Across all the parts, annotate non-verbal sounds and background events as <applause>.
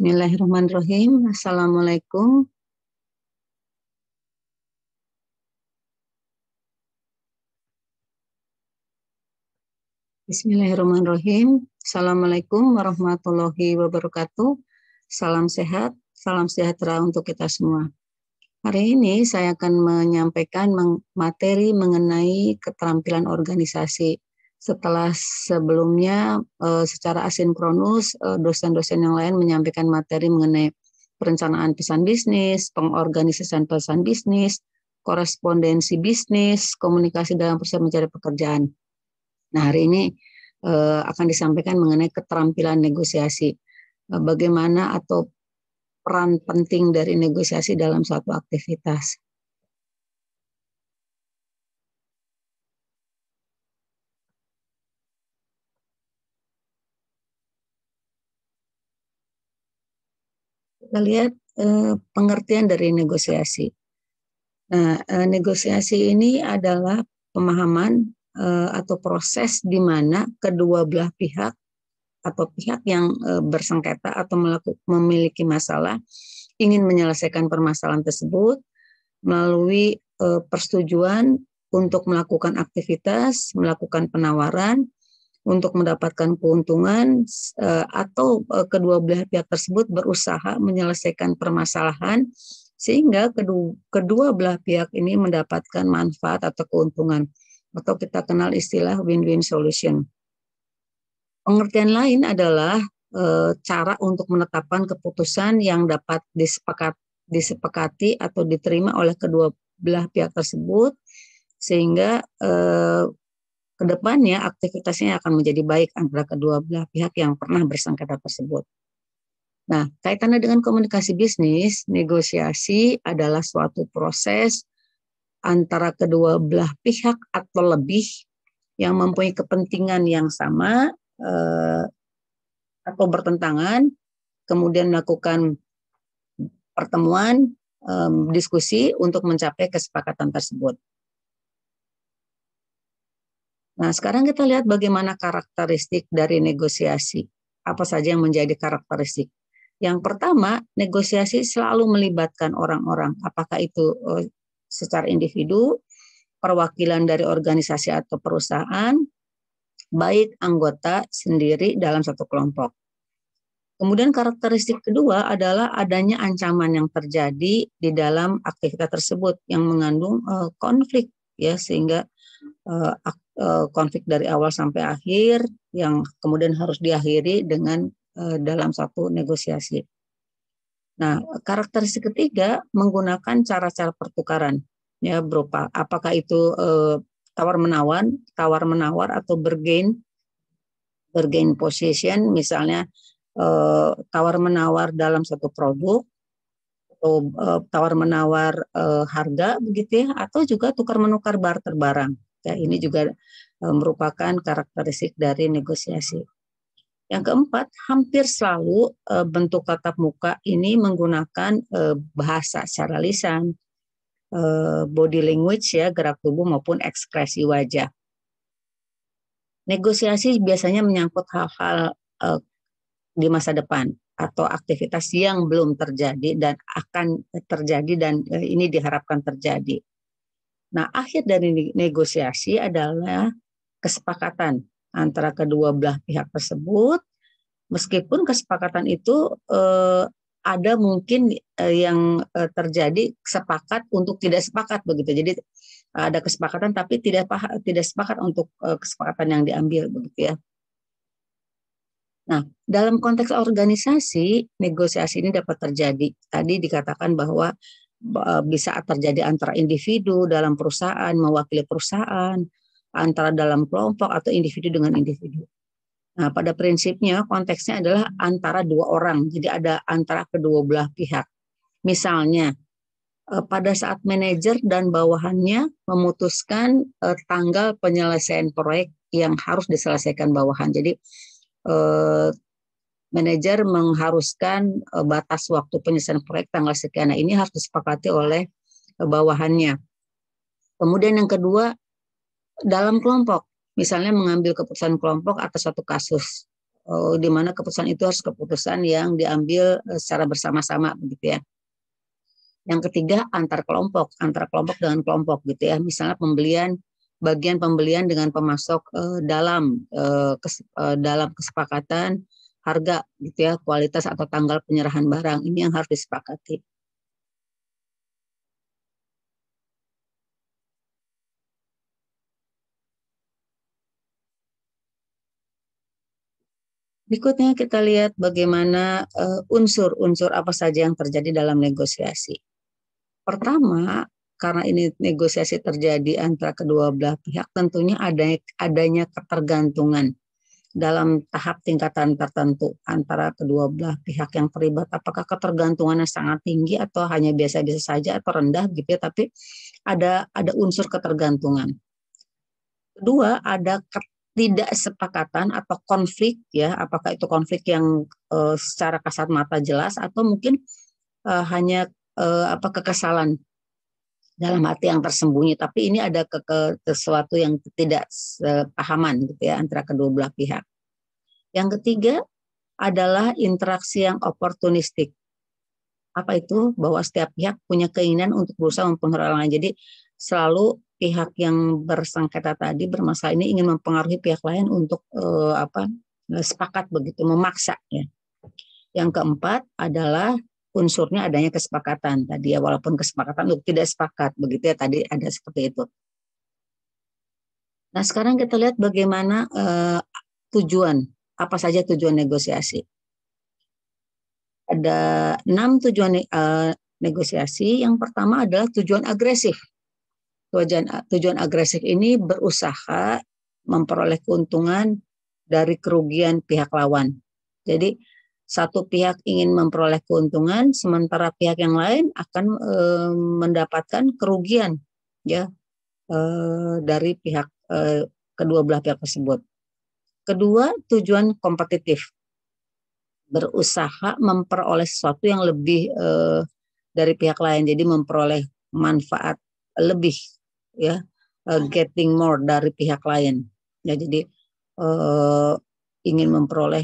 Bismillahirrahmanirrahim. Assalamualaikum. Bismillahirrahmanirrahim. Assalamualaikum warahmatullahi wabarakatuh. Salam sehat, salam sejahtera untuk kita semua. Hari ini saya akan menyampaikan materi mengenai keterampilan organisasi setelah sebelumnya eh, secara asinkronus eh, dosen-dosen yang lain menyampaikan materi mengenai perencanaan pesan bisnis, pengorganisasian pesan bisnis, korespondensi bisnis, komunikasi dalam proses mencari pekerjaan. Nah, hari ini eh, akan disampaikan mengenai keterampilan negosiasi. Bagaimana atau peran penting dari negosiasi dalam suatu aktivitas. kita lihat eh, pengertian dari negosiasi. Nah, eh, negosiasi ini adalah pemahaman eh, atau proses di mana kedua belah pihak atau pihak yang bersengketa atau memiliki masalah ingin menyelesaikan permasalahan tersebut melalui persetujuan untuk melakukan aktivitas, melakukan penawaran, untuk mendapatkan keuntungan eh, atau eh, kedua belah pihak tersebut berusaha menyelesaikan permasalahan sehingga kedua, kedua belah pihak ini mendapatkan manfaat atau keuntungan atau kita kenal istilah win-win solution. Pengertian lain adalah e, cara untuk menetapkan keputusan yang dapat disepakat, disepakati atau diterima oleh kedua belah pihak tersebut sehingga e, Kedepannya aktivitasnya akan menjadi baik antara kedua belah pihak yang pernah bersengketa tersebut. Nah, kaitannya dengan komunikasi bisnis, negosiasi adalah suatu proses antara kedua belah pihak atau lebih yang mempunyai kepentingan yang sama eh, atau bertentangan, kemudian melakukan pertemuan, eh, diskusi untuk mencapai kesepakatan tersebut. Nah, sekarang kita lihat bagaimana karakteristik dari negosiasi. Apa saja yang menjadi karakteristik? Yang pertama, negosiasi selalu melibatkan orang-orang, apakah itu eh, secara individu, perwakilan dari organisasi atau perusahaan, baik anggota sendiri dalam satu kelompok. Kemudian karakteristik kedua adalah adanya ancaman yang terjadi di dalam aktivitas tersebut yang mengandung eh, konflik ya sehingga eh, Eh, konflik dari awal sampai akhir yang kemudian harus diakhiri dengan eh, dalam satu negosiasi. Nah, karakteristik ketiga menggunakan cara-cara pertukaran ya berupa apakah itu eh, tawar menawar, tawar menawar atau bergain bergain position misalnya tawar menawar dalam satu produk atau tawar menawar harga begitu ya atau juga tukar menukar barter barang Ya, ini juga e, merupakan karakteristik dari negosiasi. Yang keempat, hampir selalu e, bentuk tatap muka ini menggunakan e, bahasa secara lisan, body language ya, gerak tubuh maupun ekspresi wajah. Negosiasi biasanya menyangkut hal-hal di masa depan atau aktivitas yang belum terjadi dan akan terjadi dan ini diharapkan terjadi. Nah, akhir dari negosiasi adalah kesepakatan antara kedua belah pihak tersebut. Meskipun kesepakatan itu eh, ada mungkin eh, yang eh, terjadi sepakat untuk tidak sepakat begitu. Jadi ada kesepakatan tapi tidak tidak sepakat untuk eh, kesepakatan yang diambil begitu ya. Nah, dalam konteks organisasi, negosiasi ini dapat terjadi. Tadi dikatakan bahwa bisa terjadi antara individu dalam perusahaan mewakili perusahaan antara dalam kelompok atau individu dengan individu. Nah, pada prinsipnya konteksnya adalah antara dua orang. Jadi ada antara kedua belah pihak. Misalnya eh, pada saat manajer dan bawahannya memutuskan eh, tanggal penyelesaian proyek yang harus diselesaikan bawahan. Jadi eh, manajer mengharuskan eh, batas waktu penyelesaian proyek tanggal sekian. Nah, ini harus disepakati oleh eh, bawahannya. Kemudian yang kedua, dalam kelompok. Misalnya mengambil keputusan kelompok atas satu kasus. Eh, di mana keputusan itu harus keputusan yang diambil secara bersama-sama begitu ya. Yang ketiga, antar kelompok. Antar kelompok dengan kelompok gitu ya. Misalnya pembelian bagian pembelian dengan pemasok eh, dalam eh, kes, eh, dalam kesepakatan harga gitu ya, kualitas atau tanggal penyerahan barang. Ini yang harus disepakati. Berikutnya kita lihat bagaimana eh, unsur-unsur apa saja yang terjadi dalam negosiasi. Pertama, karena ini negosiasi terjadi antara kedua belah pihak, tentunya adanya, adanya ketergantungan dalam tahap tingkatan tertentu antara kedua belah pihak yang terlibat apakah ketergantungannya sangat tinggi atau hanya biasa-biasa saja atau rendah gitu ya tapi ada ada unsur ketergantungan kedua ada ketidaksepakatan atau konflik ya apakah itu konflik yang uh, secara kasat mata jelas atau mungkin uh, hanya uh, apa kekesalan dalam hati yang tersembunyi tapi ini ada ke, ke, sesuatu yang tidak pahaman gitu ya antara kedua belah pihak. Yang ketiga adalah interaksi yang oportunistik. Apa itu? Bahwa setiap pihak punya keinginan untuk berusaha mempengaruhi orang Jadi selalu pihak yang bersangketa tadi bermasalah ini ingin mempengaruhi pihak lain untuk eh, apa? Eh, sepakat begitu memaksa ya. Yang keempat adalah unsurnya adanya kesepakatan tadi ya walaupun kesepakatan untuk tidak sepakat begitu ya tadi ada seperti itu. Nah sekarang kita lihat bagaimana eh, tujuan apa saja tujuan negosiasi. Ada enam tujuan eh, negosiasi. Yang pertama adalah tujuan agresif. Tujuan tujuan agresif ini berusaha memperoleh keuntungan dari kerugian pihak lawan. Jadi satu pihak ingin memperoleh keuntungan sementara pihak yang lain akan e, mendapatkan kerugian ya e, dari pihak e, kedua belah pihak tersebut. Kedua, tujuan kompetitif. Berusaha memperoleh sesuatu yang lebih e, dari pihak lain jadi memperoleh manfaat lebih ya e, getting more dari pihak lain ya jadi e, ingin memperoleh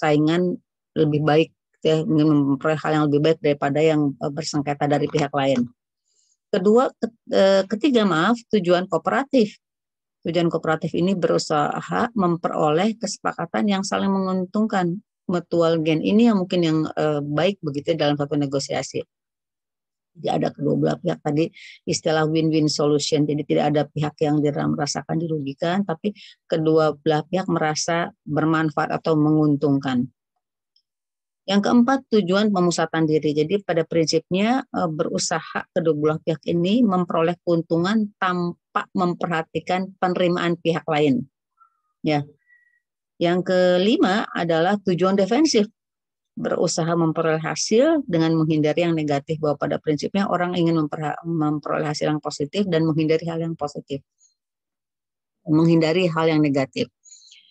saingan lebih baik ya, memperoleh hal yang lebih baik daripada yang e, bersengketa dari pihak lain. Kedua, e, ketiga maaf, tujuan kooperatif. Tujuan kooperatif ini berusaha memperoleh kesepakatan yang saling menguntungkan mutual gain ini yang mungkin yang e, baik begitu dalam satu negosiasi. Jadi ada kedua belah pihak tadi istilah win-win solution. Jadi tidak ada pihak yang merasakan dirugikan, tapi kedua belah pihak merasa bermanfaat atau menguntungkan. Yang keempat, tujuan pemusatan diri. Jadi pada prinsipnya eh, berusaha kedua belah pihak ini memperoleh keuntungan tanpa memperhatikan penerimaan pihak lain. Ya. Yang kelima adalah tujuan defensif berusaha memperoleh hasil dengan menghindari yang negatif bahwa pada prinsipnya orang ingin memperoleh hasil yang positif dan menghindari hal yang positif menghindari hal yang negatif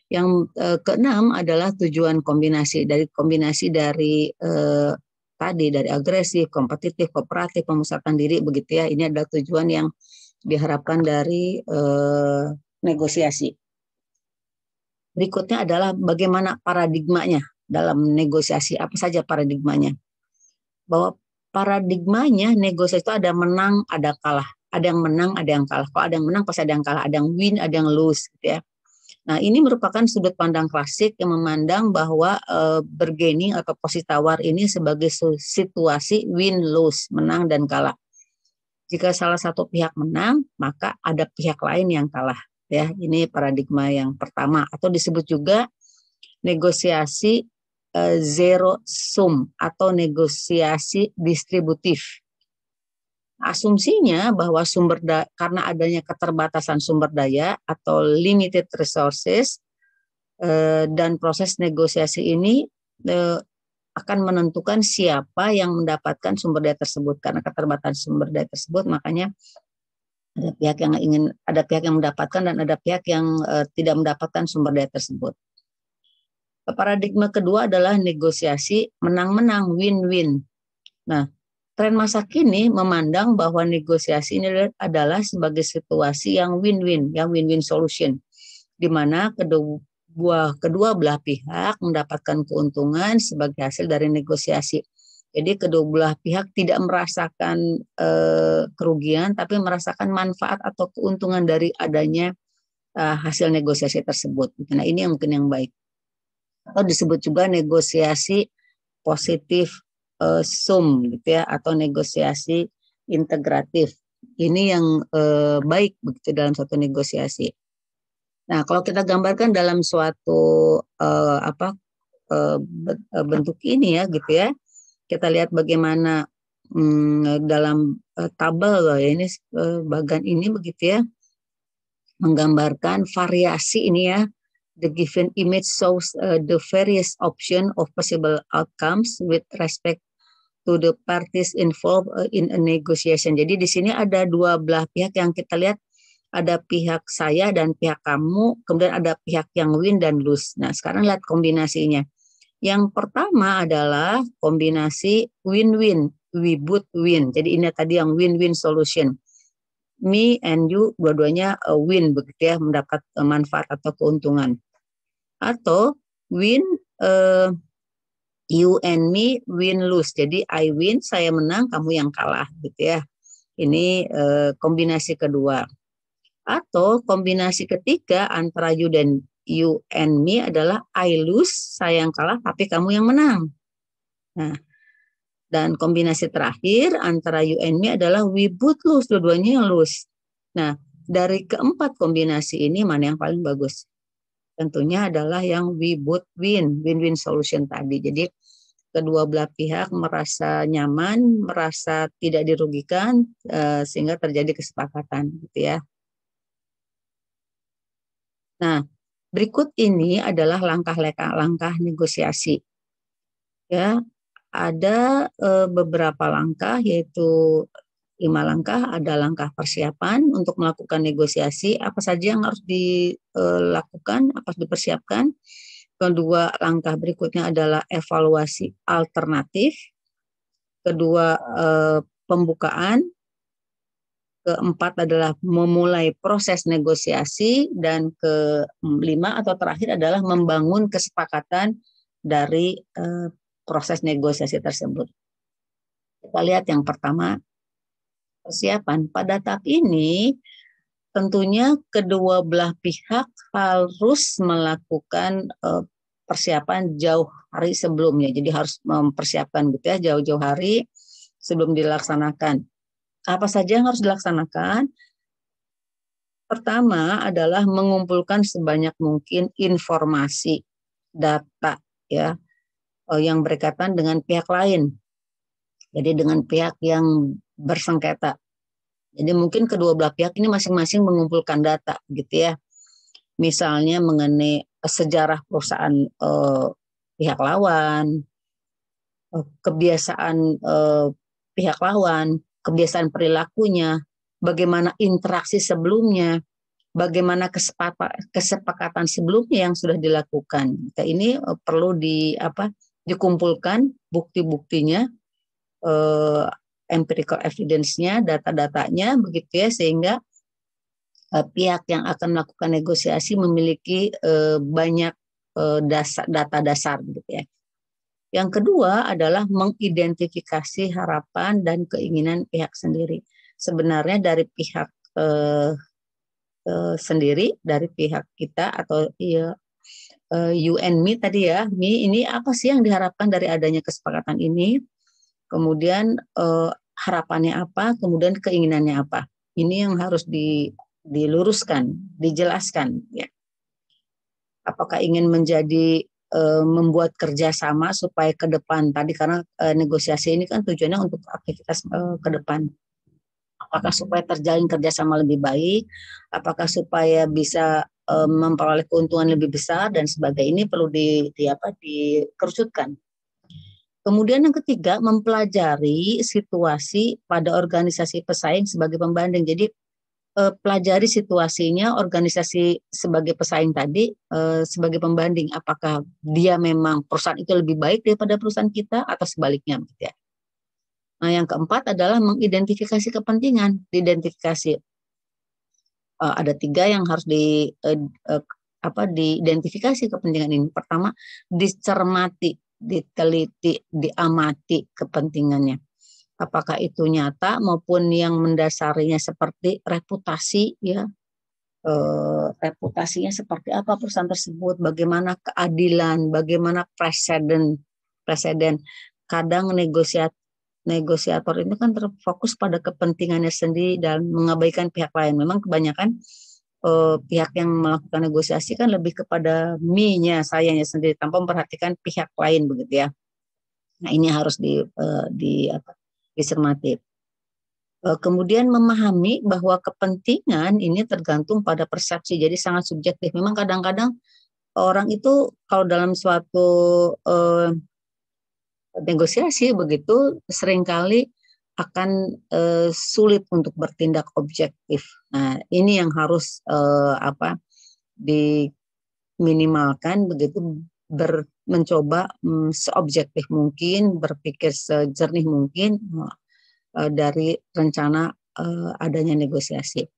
yang eh, keenam adalah tujuan kombinasi dari kombinasi dari eh, tadi dari agresif, kompetitif, kooperatif, memusatkan diri begitu ya. Ini adalah tujuan yang diharapkan dari eh, negosiasi. Berikutnya adalah bagaimana paradigmanya dalam negosiasi apa saja paradigmanya. Bahwa paradigmanya negosiasi itu ada menang, ada kalah. Ada yang menang, ada yang kalah. Kalau ada yang menang pasti ada yang kalah, ada yang win, ada yang lose gitu ya. Nah, ini merupakan sudut pandang klasik yang memandang bahwa e, eh, bergening atau posisi tawar ini sebagai situasi win lose, menang dan kalah. Jika salah satu pihak menang, maka ada pihak lain yang kalah. Ya, ini paradigma yang pertama atau disebut juga negosiasi Eh, zero sum atau negosiasi distributif. Asumsinya bahwa sumber da, karena adanya keterbatasan sumber daya atau limited resources eh, dan proses negosiasi ini eh, akan menentukan siapa yang mendapatkan sumber daya tersebut karena keterbatasan sumber daya tersebut makanya ada pihak yang ingin ada pihak yang mendapatkan dan ada pihak yang tidak mendapatkan sumber daya tersebut. Paradigma kedua adalah negosiasi menang-menang, win-win. Nah, tren masa kini memandang bahwa negosiasi ini adalah sebagai situasi yang win-win, yang win-win solution, di mana kedua, kedua belah pihak mendapatkan keuntungan sebagai hasil dari negosiasi. Jadi kedua belah pihak tidak merasakan e, kerugian, tapi merasakan manfaat atau keuntungan dari adanya e, hasil negosiasi tersebut. Nah ini yang mungkin yang baik atau oh, disebut juga negosiasi positif uh, sum gitu ya atau negosiasi integratif. Ini yang uh, baik begitu dalam suatu negosiasi. Nah, kalau kita gambarkan dalam suatu uh, apa uh, bentuk ini ya gitu ya. Kita lihat bagaimana um, dalam uh, tabel loh ya ini uh, bagan ini begitu ya menggambarkan variasi ini ya the given image shows uh, the various option of possible outcomes with respect to the parties involved uh, in a negotiation. Jadi di sini ada dua belah pihak yang kita lihat ada pihak saya dan pihak kamu, kemudian ada pihak yang win dan lose. Nah, sekarang lihat kombinasinya. Yang pertama adalah kombinasi win-win, we both win. Jadi ini tadi yang win-win solution. Me and you dua-duanya uh, win begitu ya, mendapat uh, manfaat atau keuntungan atau win uh, you and me win lose. Jadi I win, saya menang, kamu yang kalah gitu ya. Ini uh, kombinasi kedua. Atau kombinasi ketiga antara you dan you and me adalah I lose, saya yang kalah tapi kamu yang menang. Nah, dan kombinasi terakhir antara you and me adalah we both lose, dua-duanya yang lose. Nah, dari keempat kombinasi ini mana yang paling bagus? tentunya adalah yang we both win, win-win solution tadi. Jadi kedua belah pihak merasa nyaman, merasa tidak dirugikan eh, sehingga terjadi kesepakatan gitu ya. Nah, berikut ini adalah langkah-langkah negosiasi. Ya, ada eh, beberapa langkah yaitu lima langkah ada langkah persiapan untuk melakukan negosiasi apa saja yang harus dilakukan apa harus dipersiapkan kedua langkah berikutnya adalah evaluasi alternatif kedua eh, pembukaan keempat adalah memulai proses negosiasi dan kelima atau terakhir adalah membangun kesepakatan dari eh, proses negosiasi tersebut kita lihat yang pertama persiapan. Pada tahap ini tentunya kedua belah pihak harus melakukan eh, persiapan jauh hari sebelumnya. Jadi harus mempersiapkan gitu ya jauh-jauh hari sebelum dilaksanakan. Apa saja yang harus dilaksanakan? Pertama adalah mengumpulkan sebanyak mungkin informasi, data ya eh, yang berkaitan dengan pihak lain. Jadi dengan pihak yang bersengketa. Jadi mungkin kedua belah pihak ini masing-masing mengumpulkan data gitu ya. Misalnya mengenai eh, sejarah perusahaan eh, pihak lawan, eh, kebiasaan eh, pihak lawan, kebiasaan perilakunya, bagaimana interaksi sebelumnya, bagaimana kesepakatan sebelumnya yang sudah dilakukan. Nah, ini eh, perlu di apa dikumpulkan bukti-buktinya eh, empirical evidence-nya, data-datanya begitu ya sehingga uh, pihak yang akan melakukan negosiasi memiliki uh, banyak uh, eh, dasar, data dasar gitu ya. Yang kedua adalah mengidentifikasi harapan dan keinginan pihak sendiri. Sebenarnya dari pihak eh, eh, sendiri, dari pihak kita atau ya, eh, you tadi ya, me ini apa sih yang diharapkan dari adanya kesepakatan ini? Kemudian eh, harapannya apa, kemudian keinginannya apa. Ini yang harus di, diluruskan, dijelaskan. Ya. Apakah ingin menjadi e, membuat kerjasama supaya ke depan tadi karena e, negosiasi ini kan tujuannya untuk aktivitas e, ke depan. Apakah supaya terjalin kerjasama lebih baik? Apakah supaya bisa e, memperoleh keuntungan lebih besar dan sebagainya ini perlu di, di apa dikerucutkan Kemudian yang ketiga, mempelajari situasi pada organisasi pesaing sebagai pembanding. Jadi eh, pelajari situasinya organisasi sebagai pesaing tadi eh, sebagai pembanding apakah dia memang perusahaan itu lebih baik daripada perusahaan kita atau sebaliknya gitu ya. Nah, yang keempat adalah mengidentifikasi kepentingan, diidentifikasi. Eh, ada tiga yang harus di eh, eh, apa diidentifikasi kepentingan ini. Pertama, dicermati diteliti, diamati kepentingannya. Apakah itu nyata maupun yang mendasarinya seperti reputasi ya. E, reputasinya seperti apa perusahaan tersebut, bagaimana keadilan, bagaimana presiden presiden. Kadang negosiat negosiator itu kan terfokus pada kepentingannya sendiri dan mengabaikan pihak lain. Memang kebanyakan eh, pihak yang melakukan negosiasi kan lebih kepada minya nya sayanya sendiri tanpa memperhatikan pihak lain begitu ya. Nah, ini harus di eh, di apa? disermati. Eh, kemudian memahami bahwa kepentingan ini tergantung pada persepsi, jadi sangat subjektif. Memang kadang-kadang orang itu kalau dalam suatu eh, negosiasi begitu seringkali akan e, sulit untuk bertindak objektif Nah, ini yang harus uh, apa diminimalkan begitu ber, mencoba um, seobjektif mungkin, berpikir sejernih mungkin uh, dari rencana uh, adanya negosiasi.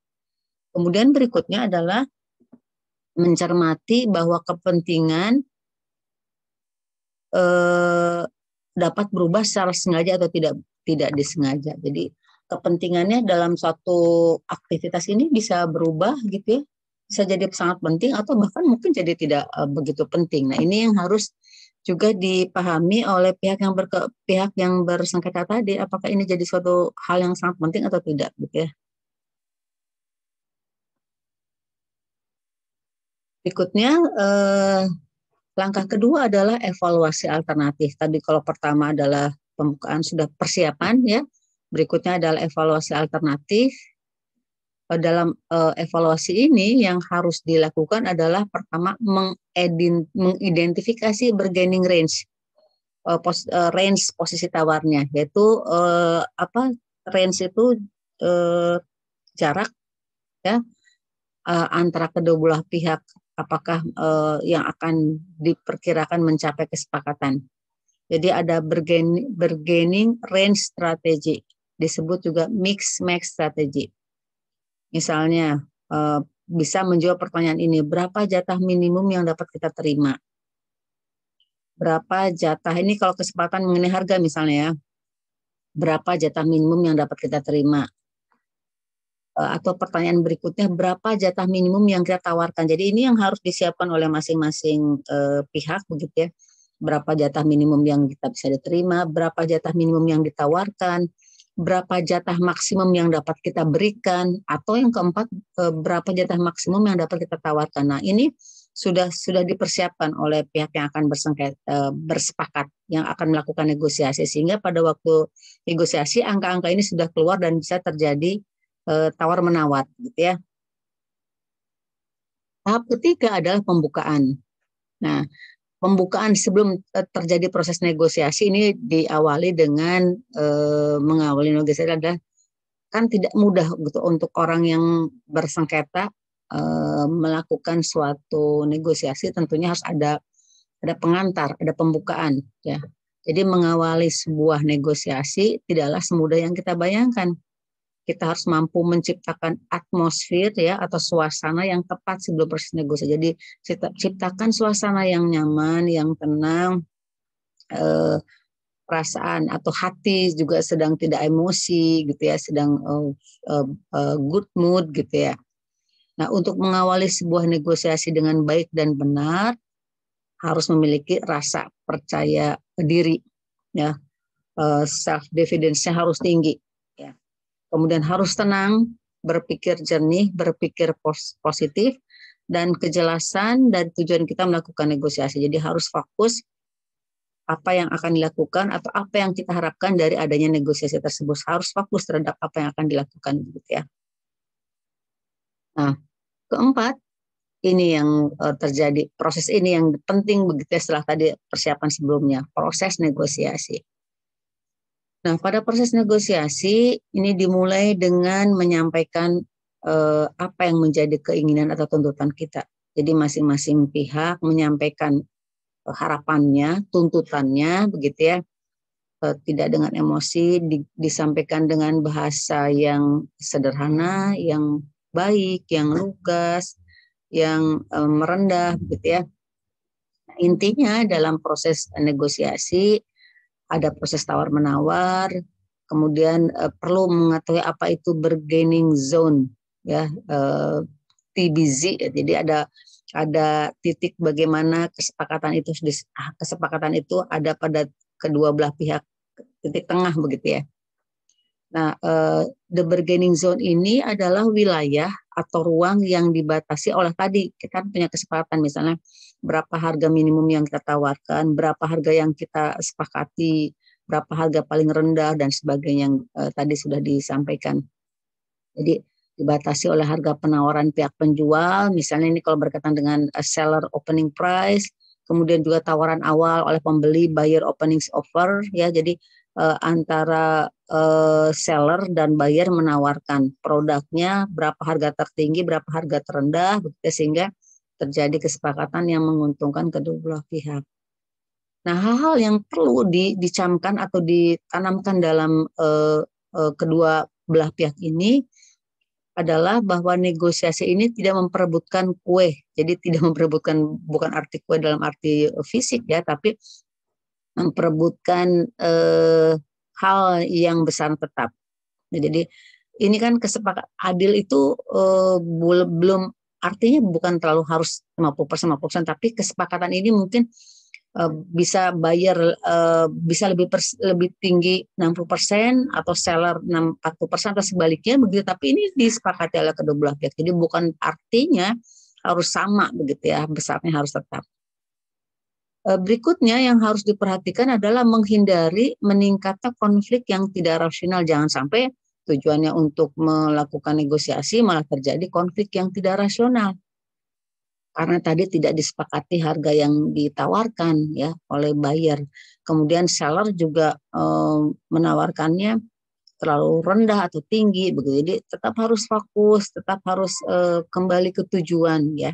Kemudian berikutnya adalah mencermati bahwa kepentingan uh, dapat berubah secara sengaja atau tidak tidak disengaja. Jadi kepentingannya dalam suatu aktivitas ini bisa berubah gitu ya bisa jadi sangat penting atau bahkan mungkin jadi tidak uh, begitu penting. Nah ini yang harus juga dipahami oleh pihak yang berke, pihak yang bersengketa tadi apakah ini jadi suatu hal yang sangat penting atau tidak gitu ya. Berikutnya uh, langkah kedua adalah evaluasi alternatif. Tadi kalau pertama adalah pembukaan sudah persiapan ya Berikutnya adalah evaluasi alternatif. Eh, dalam eh, evaluasi ini yang harus dilakukan adalah pertama mengidentifikasi bargaining range, eh, range posisi tawarnya, yaitu apa range itu jarak ya antara kedua belah pihak apakah yang akan diperkirakan mencapai kesepakatan. Jadi ada bargaining, bargaining range strategi disebut juga mix max strategy. Misalnya eh, bisa menjawab pertanyaan ini, berapa jatah minimum yang dapat kita terima? Berapa jatah ini kalau kesempatan mengenai harga misalnya ya. Berapa jatah minimum yang dapat kita terima? Eh, atau pertanyaan berikutnya berapa jatah minimum yang kita tawarkan. Jadi ini yang harus disiapkan oleh masing-masing eh, pihak begitu ya. Berapa jatah minimum yang kita bisa diterima, berapa jatah minimum yang ditawarkan, berapa jatah maksimum yang dapat kita berikan atau yang keempat e, berapa jatah maksimum yang dapat kita tawarkan. Nah, ini sudah sudah dipersiapkan oleh pihak yang akan bersengket, e, bersepakat yang akan melakukan negosiasi sehingga pada waktu negosiasi angka-angka ini sudah keluar dan bisa terjadi e, tawar menawar gitu ya. Tahap ketiga adalah pembukaan. Nah, pembukaan sebelum eh, terjadi proses negosiasi ini diawali dengan e, mengawali negosiasi adalah kan tidak mudah gitu untuk orang yang bersengketa e, melakukan suatu negosiasi tentunya harus ada ada pengantar, ada pembukaan ya. Jadi mengawali sebuah negosiasi tidaklah semudah yang kita bayangkan kita harus mampu menciptakan atmosfer ya atau suasana yang tepat sebelum proses negosiasi. Jadi ciptakan suasana yang nyaman, yang tenang, eh, perasaan atau hati juga sedang tidak emosi gitu ya, sedang eh, eh, good mood gitu ya. Nah untuk mengawali sebuah negosiasi dengan baik dan benar harus memiliki rasa percaya diri ya self defidence-nya harus tinggi Kemudian harus tenang, berpikir jernih, berpikir positif, dan kejelasan dan tujuan kita melakukan negosiasi. Jadi harus fokus apa yang akan dilakukan atau apa yang kita harapkan dari adanya negosiasi tersebut. Harus fokus terhadap apa yang akan dilakukan gitu ya. Nah, keempat, ini yang eh, terjadi. Proses ini yang penting begitu ya setelah tadi persiapan sebelumnya, proses negosiasi. Nah, pada proses negosiasi ini dimulai dengan menyampaikan eh, apa yang menjadi keinginan atau tuntutan kita. Jadi masing-masing pihak menyampaikan eh, harapannya, tuntutannya, begitu ya. Eh, tidak dengan emosi, di, disampaikan dengan bahasa yang sederhana, yang baik, yang lugas, yang eh, merendah, begitu ya. Intinya dalam proses negosiasi ada proses tawar-menawar, kemudian uh, perlu mengetahui apa itu bargaining zone ya uh, eh, TBZ jadi ada ada titik bagaimana kesepakatan itu ah, kesepakatan itu ada pada kedua belah pihak titik tengah begitu ya. Nah, uh, the bargaining zone ini adalah wilayah atau ruang yang dibatasi oleh tadi kita punya kesepakatan misalnya berapa harga minimum yang kita tawarkan, berapa harga yang kita sepakati, berapa harga paling rendah dan sebagainya yang uh, tadi sudah disampaikan. Jadi dibatasi oleh harga penawaran pihak penjual, misalnya ini kalau berkaitan dengan eh, seller opening price, kemudian juga tawaran awal oleh pembeli buyer opening offer ya. Jadi uh, antara uh, seller dan buyer menawarkan produknya berapa harga tertinggi, berapa harga terendah begitu ya, sehingga terjadi kesepakatan yang menguntungkan kedua belah pihak. Nah, hal-hal yang perlu di, dicamkan atau ditanamkan dalam eh, eh, kedua belah pihak ini adalah bahwa negosiasi ini tidak memperebutkan kue. Jadi tidak memperebutkan bukan arti kue dalam arti fisik ya, tapi memperebutkan eh, hal yang besar tetap. Nah, jadi ini kan kesepakat adil itu eh, belum artinya bukan terlalu harus 50% persen 50% persen, tapi kesepakatan ini mungkin uh, bisa bayar uh, bisa lebih pers, lebih tinggi 60% persen atau seller 40% persen atau sebaliknya begitu tapi ini disepakati oleh kedua belah pihak. Jadi bukan artinya harus sama begitu ya, besarnya harus tetap. Eh, berikutnya yang harus diperhatikan adalah menghindari meningkatnya konflik yang tidak rasional. Jangan sampai tujuannya untuk melakukan negosiasi malah terjadi konflik yang tidak rasional karena tadi tidak disepakati harga yang ditawarkan ya oleh buyer kemudian seller juga e, menawarkannya terlalu rendah atau tinggi begitu jadi tetap harus fokus tetap harus e, kembali ke tujuan ya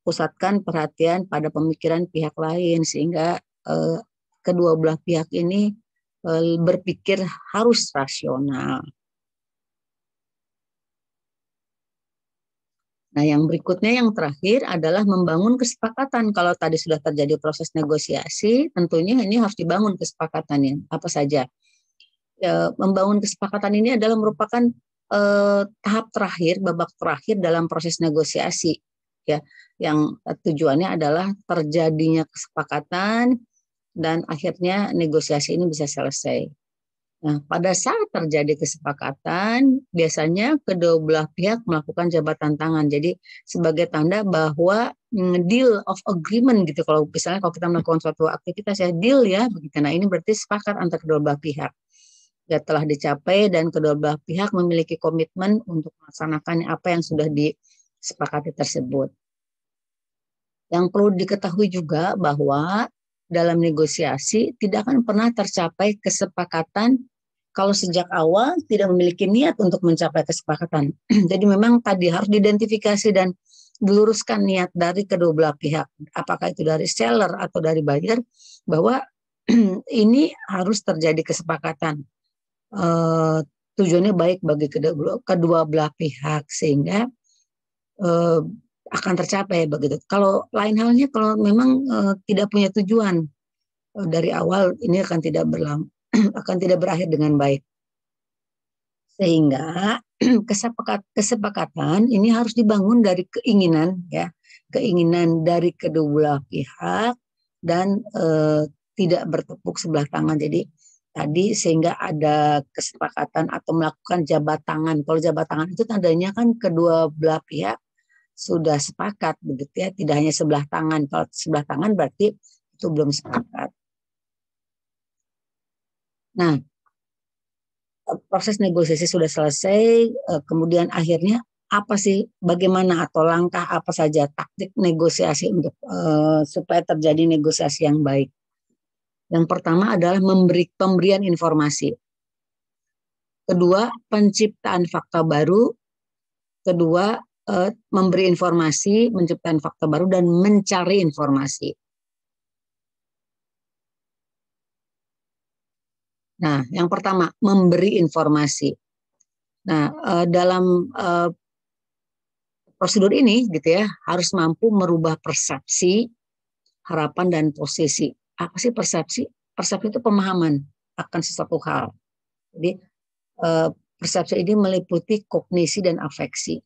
pusatkan perhatian pada pemikiran pihak lain sehingga e, kedua belah pihak ini berpikir harus rasional Nah, yang berikutnya yang terakhir adalah membangun kesepakatan. Kalau tadi sudah terjadi proses negosiasi, tentunya ini harus dibangun kesepakatannya. Apa saja? E, membangun kesepakatan ini adalah merupakan e, tahap terakhir, babak terakhir dalam proses negosiasi. Ya, yang e, tujuannya adalah terjadinya kesepakatan dan akhirnya negosiasi ini bisa selesai. Nah, pada saat terjadi kesepakatan, biasanya kedua belah pihak melakukan jabatan tangan. Jadi sebagai tanda bahwa mm, deal of agreement gitu. Kalau misalnya kalau kita melakukan suatu aktivitas ya deal ya begitu. Nah ini berarti sepakat antara kedua belah pihak. Ya telah dicapai dan kedua belah pihak memiliki komitmen untuk melaksanakan apa yang sudah disepakati tersebut. Yang perlu diketahui juga bahwa dalam negosiasi tidak akan pernah tercapai kesepakatan kalau sejak awal tidak memiliki niat untuk mencapai kesepakatan. <clears throat> Jadi memang tadi harus diidentifikasi dan diluruskan niat dari kedua belah pihak, apakah itu dari seller atau dari buyer, bahwa <clears throat> ini harus terjadi kesepakatan. E, tujuannya baik bagi kedua, kedua belah pihak sehingga e, akan tercapai begitu. Kalau lain halnya kalau memang uh, tidak punya tujuan uh, dari awal ini akan tidak berlam <clears throat> akan tidak berakhir dengan baik. Sehingga <clears throat> kesepakat, kesepakatan ini harus dibangun dari keinginan ya, keinginan dari kedua belah pihak dan uh, tidak bertepuk sebelah tangan. Jadi tadi sehingga ada kesepakatan atau melakukan jabat tangan. Kalau jabat tangan itu tandanya kan kedua belah pihak sudah sepakat begitu ya tidak hanya sebelah tangan kalau sebelah tangan berarti itu belum sepakat nah proses negosiasi sudah selesai eh, kemudian akhirnya apa sih bagaimana atau langkah apa saja taktik negosiasi untuk eh, supaya terjadi negosiasi yang baik. Yang pertama adalah memberi pemberian informasi. Kedua, penciptaan fakta baru. Kedua, uh, memberi informasi, menciptakan fakta baru dan mencari informasi. Nah, yang pertama memberi informasi. Nah, uh, dalam uh, prosedur ini gitu ya harus mampu merubah persepsi, harapan dan posisi. Apa sih persepsi? Persepsi itu pemahaman akan sesuatu hal. Jadi persepsi ini meliputi kognisi dan afeksi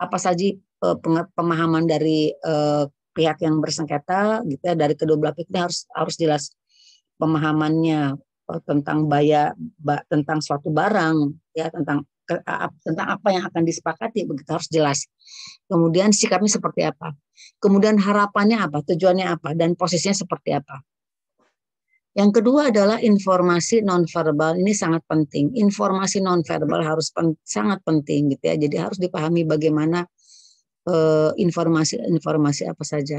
apa saja eh, pemahaman dari eh, pihak yang bersengketa gitu ya dari kedua belah pihak ini harus harus jelas pemahamannya eh, tentang bayar tentang suatu barang ya tentang tentang apa yang akan disepakati begitu harus jelas. Kemudian sikapnya seperti apa? Kemudian harapannya apa? Tujuannya apa dan posisinya seperti apa? Yang kedua adalah informasi nonverbal. Ini sangat penting. Informasi nonverbal harus pen, sangat penting gitu ya. Jadi harus dipahami bagaimana informasi-informasi eh, apa saja.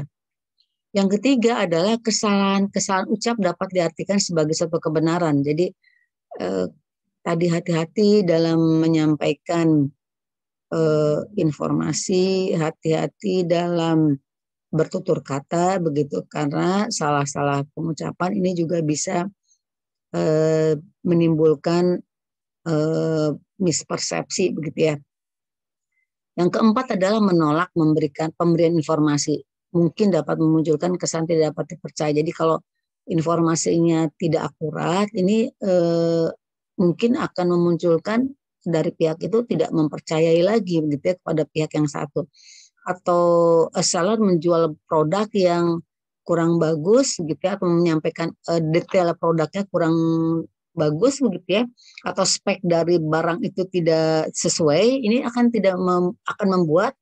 Yang ketiga adalah kesalahan-kesalahan ucap dapat diartikan sebagai suatu kebenaran. Jadi eh, tadi hati-hati dalam menyampaikan eh, informasi, hati-hati dalam bertutur kata begitu karena salah-salah pengucapan ini juga bisa e, menimbulkan e, mispersepsi begitu ya. Yang keempat adalah menolak memberikan pemberian informasi mungkin dapat memunculkan kesan tidak dapat dipercaya. Jadi kalau informasinya tidak akurat ini e, mungkin akan memunculkan dari pihak itu tidak mempercayai lagi begitu ya kepada pihak yang satu atau seller menjual produk yang kurang bagus gitu ya atau menyampaikan uh, detail produknya kurang bagus begitu ya atau spek dari barang itu tidak sesuai ini akan tidak mem, akan membuat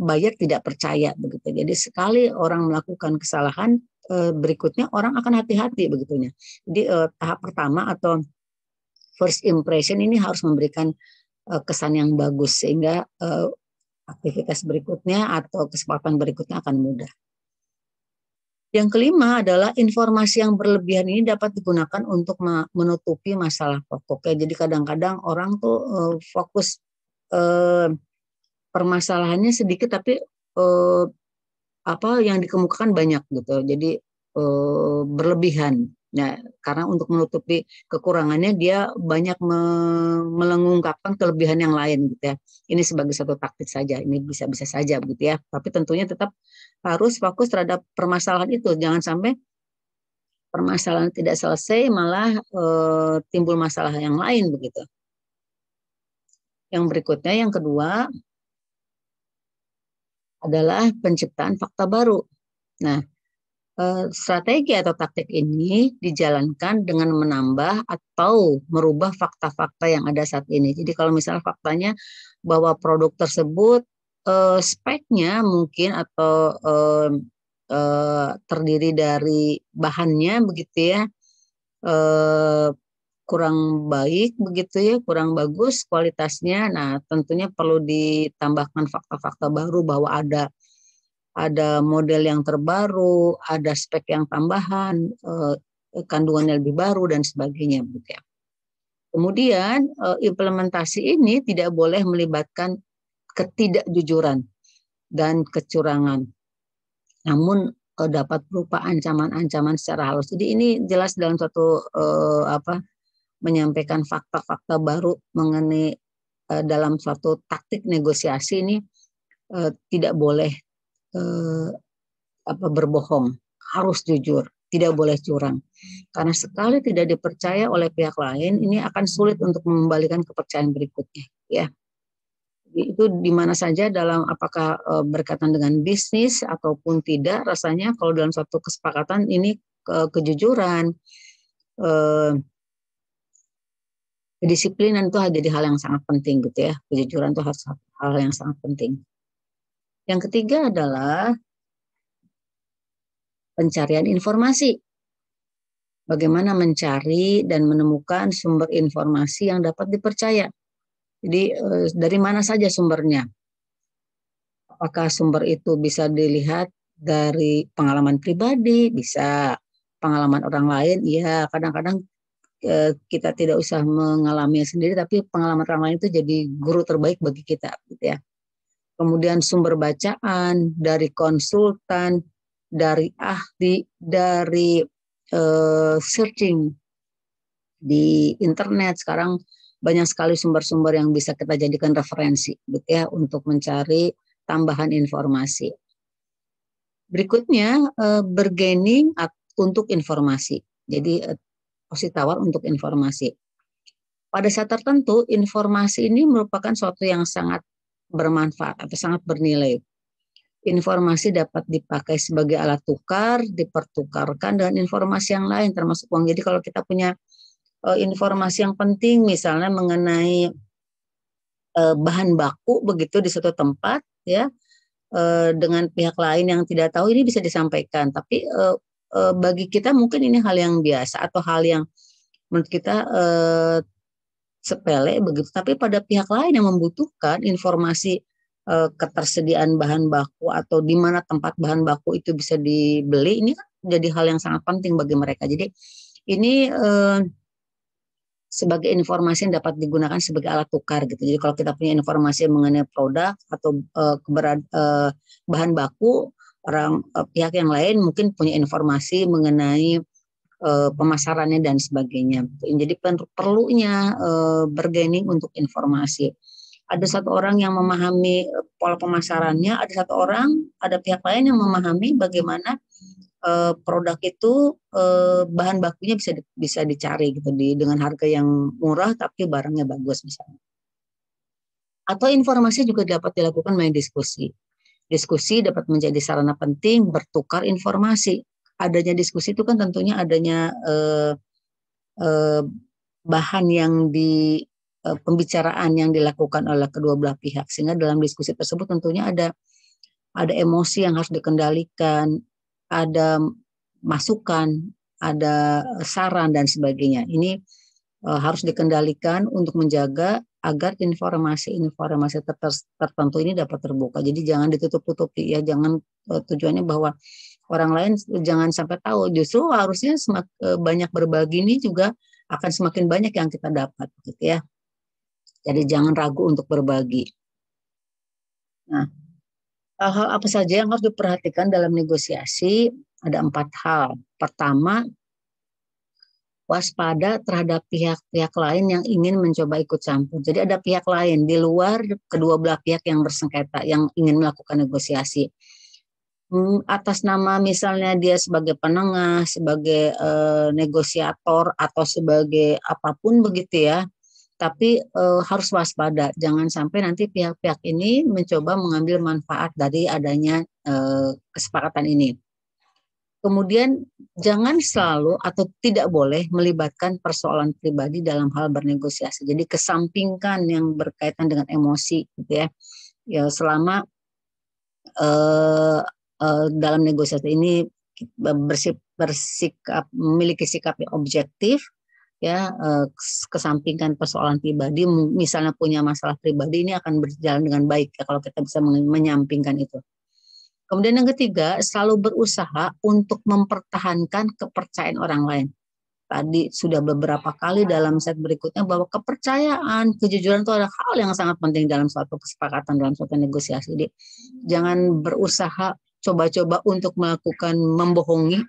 buyer tidak percaya begitu jadi sekali orang melakukan kesalahan uh, berikutnya orang akan hati-hati begitunya jadi uh, tahap pertama atau first impression ini harus memberikan uh, kesan yang bagus sehingga uh, aktivitas berikutnya atau kesempatan berikutnya akan mudah. Yang kelima adalah informasi yang berlebihan ini dapat digunakan untuk menutupi masalah pokok. jadi kadang-kadang orang tuh eh, fokus eh, permasalahannya sedikit tapi eh, apa yang dikemukakan banyak gitu. Jadi berlebihan. Nah, karena untuk menutupi kekurangannya dia banyak me melengungkapkan kelebihan yang lain gitu ya. Ini sebagai satu taktik saja, ini bisa-bisa saja gitu ya. Tapi tentunya tetap harus fokus terhadap permasalahan itu, jangan sampai permasalahan tidak selesai malah e, timbul masalah yang lain begitu. Yang berikutnya yang kedua adalah penciptaan fakta baru. Nah, Eh, strategi atau taktik ini dijalankan dengan menambah atau merubah fakta-fakta yang ada saat ini. Jadi kalau misalnya faktanya bahwa produk tersebut eh, speknya mungkin atau eh, eh, terdiri dari bahannya begitu ya eh, kurang baik begitu ya kurang bagus kualitasnya. Nah tentunya perlu ditambahkan fakta-fakta baru bahwa ada ada model yang terbaru, ada spek yang tambahan, eh, eh, kandungan yang lebih baru dan sebagainya gitu ya. Kemudian eh, implementasi ini tidak boleh melibatkan ketidakjujuran dan kecurangan. Namun dapat berupa ancaman-ancaman secara halus. Jadi ini jelas dalam suatu apa menyampaikan fakta-fakta baru mengenai dalam suatu taktik negosiasi ini tidak boleh eh, apa berbohong, harus jujur, tidak boleh curang. Karena sekali tidak dipercaya oleh pihak lain, ini akan sulit untuk mengembalikan kepercayaan berikutnya, ya. Itu di mana saja dalam apakah eh, berkaitan dengan bisnis ataupun tidak, rasanya kalau dalam suatu kesepakatan ini ke, kejujuran, eh, kedisiplinan itu jadi hal yang sangat penting gitu ya kejujuran itu harus hal yang sangat penting yang ketiga adalah pencarian informasi. Bagaimana mencari dan menemukan sumber informasi yang dapat dipercaya. Jadi eh, dari mana saja sumbernya? Apakah sumber itu bisa dilihat dari pengalaman pribadi? Bisa. Pengalaman orang lain? Iya. Kadang-kadang eh, kita tidak usah mengalami sendiri, tapi pengalaman orang lain itu jadi guru terbaik bagi kita, gitu ya kemudian sumber bacaan dari konsultan, dari ahli, dari uh, searching di internet sekarang banyak sekali sumber-sumber yang bisa kita jadikan referensi gitu ya untuk mencari tambahan informasi. Berikutnya uh, bergening untuk informasi. Jadi uh, tawar untuk informasi. Pada saat tertentu informasi ini merupakan suatu yang sangat bermanfaat atau sangat bernilai. Informasi dapat dipakai sebagai alat tukar, dipertukarkan dengan informasi yang lain termasuk uang. Jadi kalau kita punya eh, informasi yang penting misalnya mengenai eh, bahan baku begitu di suatu tempat ya eh, dengan pihak lain yang tidak tahu ini bisa disampaikan. Tapi bagi kita mungkin ini hal yang biasa atau hal yang menurut kita sepele begitu tapi pada pihak lain yang membutuhkan informasi e, ketersediaan bahan baku atau di mana tempat bahan baku itu bisa dibeli ini kan jadi hal yang sangat penting bagi mereka jadi ini e, sebagai informasi yang dapat digunakan sebagai alat tukar gitu. Jadi kalau kita punya informasi mengenai produk atau e, eh, keberad, e, bahan baku, orang e, pihak yang lain mungkin punya informasi mengenai uh, pemasarannya dan sebagainya. Jadi per perlunya uh, bergening untuk informasi. Ada satu orang yang memahami eh, pola pemasarannya, ada satu orang, ada pihak lain yang memahami bagaimana uh, produk itu uh, bahan bakunya bisa di, bisa dicari gitu di dengan harga yang murah tapi barangnya bagus misalnya. Atau informasi juga dapat dilakukan melalui diskusi. Diskusi dapat menjadi sarana penting bertukar informasi adanya diskusi itu kan tentunya adanya eh, eh, bahan yang di eh, pembicaraan yang dilakukan oleh kedua belah pihak sehingga dalam diskusi tersebut tentunya ada ada emosi yang harus dikendalikan, ada masukan, ada saran dan sebagainya. Ini eh, harus dikendalikan untuk menjaga agar informasi-informasi tertentu ini dapat terbuka. Jadi jangan ditutup-tutupi ya, jangan eh, tujuannya bahwa orang lain jangan sampai tahu justru harusnya semak, e, banyak berbagi ini juga akan semakin banyak yang kita dapat gitu ya jadi jangan ragu untuk berbagi nah hal-hal apa saja yang harus diperhatikan dalam negosiasi ada empat hal pertama waspada terhadap pihak-pihak lain yang ingin mencoba ikut campur. Jadi ada pihak lain di luar kedua belah pihak yang bersengketa yang ingin melakukan negosiasi. Hmm, atas nama misalnya dia sebagai penengah, sebagai e, negosiator atau sebagai apapun begitu ya. Tapi e, harus waspada, jangan sampai nanti pihak-pihak ini mencoba mengambil manfaat dari adanya e, kesepakatan ini. Kemudian jangan selalu atau tidak boleh melibatkan persoalan pribadi dalam hal bernegosiasi. Jadi kesampingkan yang berkaitan dengan emosi gitu ya. Ya selama e, Eh, dalam negosiasi ini bersik, bersikap memiliki sikap yang objektif ya eh, kesampingkan persoalan pribadi misalnya punya masalah pribadi ini akan berjalan dengan baik ya kalau kita bisa menyampingkan itu. Kemudian yang ketiga, selalu berusaha untuk mempertahankan kepercayaan orang lain. Tadi sudah beberapa kali dalam set berikutnya bahwa kepercayaan, kejujuran itu adalah hal yang sangat penting dalam suatu kesepakatan, dalam suatu negosiasi. Jadi, jangan berusaha coba-coba untuk melakukan membohongi,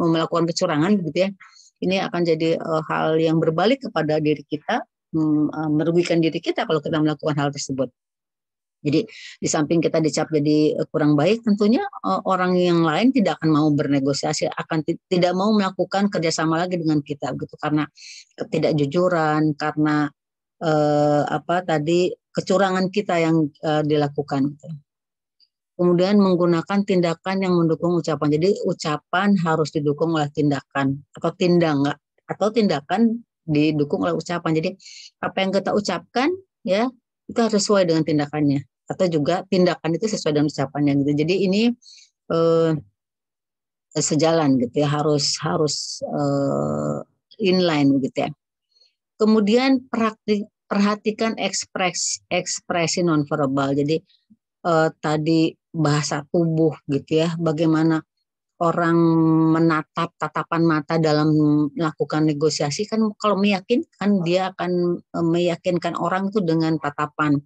melakukan kecurangan gitu ya. Ini akan jadi eh, hal yang berbalik kepada diri kita, mm, eh, merugikan diri kita kalau kita melakukan hal tersebut. Jadi di samping kita dicap jadi eh, kurang baik, tentunya orang yang lain tidak akan mau bernegosiasi, akan tidak mau melakukan kerjasama lagi dengan kita, gitu karena ketidakjujuran, karena eh, apa tadi kecurangan kita yang eh, dilakukan. Gitu kemudian menggunakan tindakan yang mendukung ucapan. Jadi ucapan harus didukung oleh tindakan atau tindang, atau tindakan didukung oleh ucapan. Jadi apa yang kita ucapkan ya itu harus sesuai dengan tindakannya atau juga tindakan itu sesuai dengan ucapannya gitu. Jadi ini eh, sejalan gitu ya harus harus eh, inline gitu ya. Kemudian praktik perhatikan ekspres ekspresi nonverbal. Jadi eh, tadi bahasa tubuh gitu ya, bagaimana orang menatap tatapan mata dalam melakukan negosiasi kan kalau meyakinkan dia akan e, meyakinkan orang itu dengan tatapan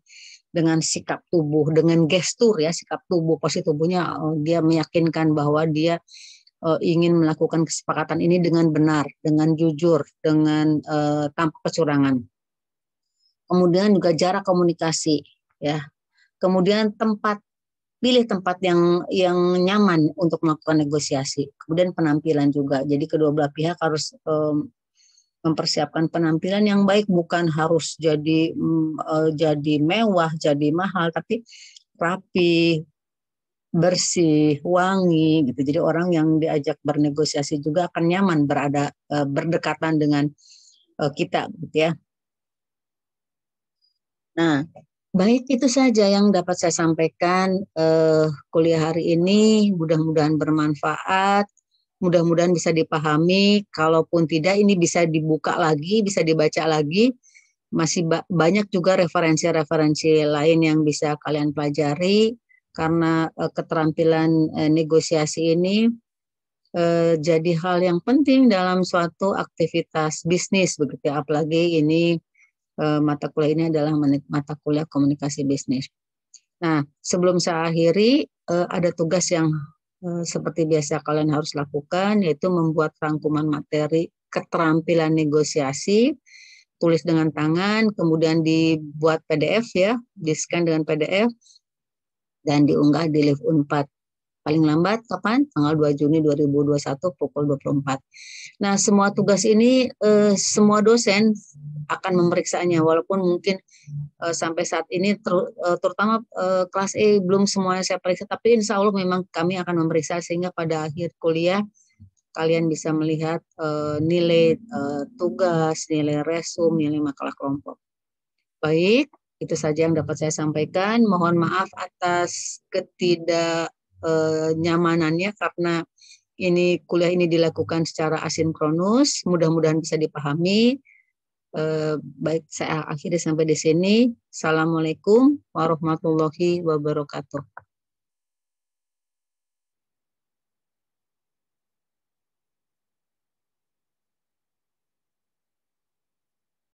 dengan sikap tubuh, dengan gestur ya sikap tubuh, posisi tubuhnya e, dia meyakinkan bahwa dia e, ingin melakukan kesepakatan ini dengan benar, dengan jujur, dengan uh, tanpa kecurangan. Kemudian juga jarak komunikasi ya. Kemudian tempat pilih tempat yang yang nyaman untuk melakukan negosiasi. Kemudian penampilan juga. Jadi kedua belah pihak harus um, mempersiapkan penampilan yang baik bukan harus jadi um, uh, jadi mewah, jadi mahal tapi rapi, bersih, wangi gitu. Jadi orang yang diajak bernegosiasi juga akan nyaman berada uh, berdekatan dengan uh, kita gitu ya. Nah, Baik, itu saja yang dapat saya sampaikan eh, kuliah hari ini. Mudah-mudahan bermanfaat, mudah-mudahan bisa dipahami. Kalaupun tidak, ini bisa dibuka lagi, bisa dibaca lagi. Masih ba banyak juga referensi-referensi lain yang bisa kalian pelajari karena eh, keterampilan eh, negosiasi ini eh, jadi hal yang penting dalam suatu aktivitas bisnis, begitu. Ya. Apalagi ini Eh, mata kuliah ini adalah mata kuliah komunikasi bisnis. Nah, sebelum saya akhiri, eh, ada tugas yang eh, seperti biasa kalian harus lakukan, yaitu membuat rangkuman materi keterampilan negosiasi, tulis dengan tangan, kemudian dibuat PDF ya, di scan dengan PDF, dan diunggah di Live Unpad paling lambat kapan? Tanggal 2 Juni 2021 pukul 24. Nah, semua tugas ini eh, semua dosen akan memeriksanya walaupun mungkin eh, sampai saat ini ter, eh, terutama eh, kelas E belum semuanya saya periksa tapi insya Allah memang kami akan memeriksa sehingga pada akhir kuliah kalian bisa melihat eh, nilai eh, tugas, nilai resum, nilai makalah kelompok. Baik, itu saja yang dapat saya sampaikan. Mohon maaf atas ketidak eh, nyamanannya karena ini kuliah ini dilakukan secara asinkronus. Mudah-mudahan bisa dipahami. Eh, baik saya akhiri sampai di sini. Assalamualaikum warahmatullahi wabarakatuh.